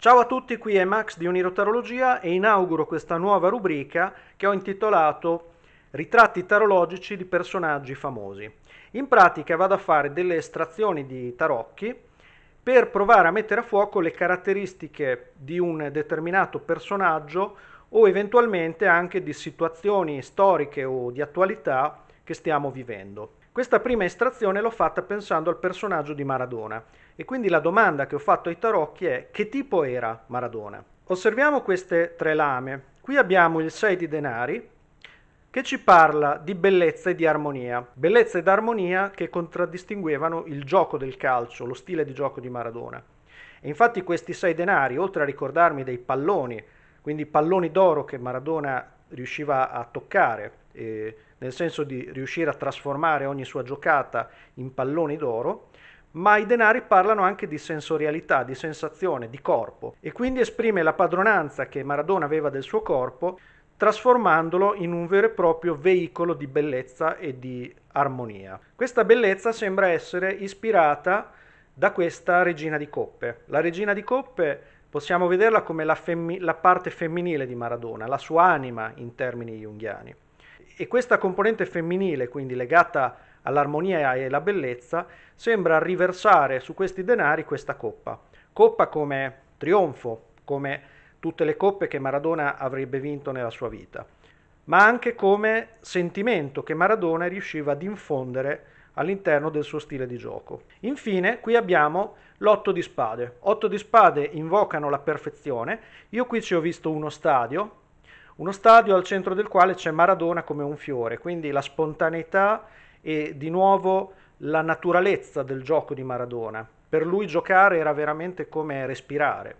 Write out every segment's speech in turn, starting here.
Ciao a tutti, qui è Max di Unirotarologia e inauguro questa nuova rubrica che ho intitolato Ritratti tarologici di personaggi famosi. In pratica vado a fare delle estrazioni di tarocchi per provare a mettere a fuoco le caratteristiche di un determinato personaggio o eventualmente anche di situazioni storiche o di attualità che stiamo vivendo. Questa prima estrazione l'ho fatta pensando al personaggio di Maradona e quindi la domanda che ho fatto ai tarocchi è che tipo era Maradona? Osserviamo queste tre lame. Qui abbiamo il 6 di denari che ci parla di bellezza e di armonia. Bellezza ed armonia che contraddistinguevano il gioco del calcio, lo stile di gioco di Maradona. E infatti questi 6 denari, oltre a ricordarmi dei palloni, quindi palloni d'oro che Maradona riusciva a toccare, eh, nel senso di riuscire a trasformare ogni sua giocata in palloni d'oro, ma i denari parlano anche di sensorialità, di sensazione, di corpo e quindi esprime la padronanza che Maradona aveva del suo corpo trasformandolo in un vero e proprio veicolo di bellezza e di armonia. Questa bellezza sembra essere ispirata da questa regina di coppe. La regina di coppe possiamo vederla come la, femmi- la parte femminile di Maradona, la sua anima in termini junghiani. E questa componente femminile, quindi legata all'armonia e alla bellezza, sembra riversare su questi denari questa coppa. Coppa come trionfo, come tutte le coppe che Maradona avrebbe vinto nella sua vita, ma anche come sentimento che Maradona riusciva ad infondere all'interno del suo stile di gioco. Infine, qui abbiamo l'otto di spade. Otto di spade invocano la perfezione. Io qui ci ho visto uno stadio, uno stadio al centro del quale c'è Maradona come un fiore, quindi la spontaneità e di nuovo la naturalezza del gioco di Maradona. Per lui giocare era veramente come respirare.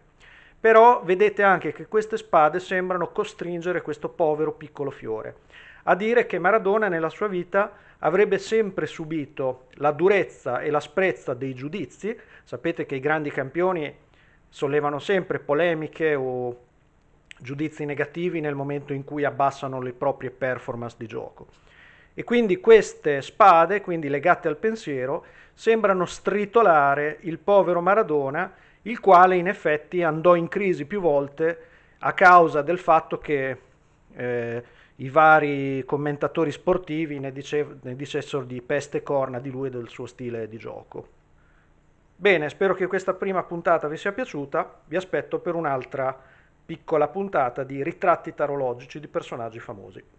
Però vedete anche che queste spade sembrano costringere questo povero piccolo fiore a dire che Maradona nella sua vita avrebbe sempre subito la durezza e l'asprezza dei giudizi. Sapete che i grandi campioni sollevano sempre polemiche o giudizi negativi nel momento in cui abbassano le proprie performance di gioco. E quindi queste spade, quindi legate al pensiero, sembrano stritolare il povero Maradona, il quale in effetti andò in crisi più volte a causa del fatto che eh, i vari commentatori sportivi ne, dicev- ne dicessero di peste corna di lui e del suo stile di gioco. Bene, spero che questa prima puntata vi sia piaciuta, vi aspetto per un'altra piccola puntata di ritratti tarologici di personaggi famosi.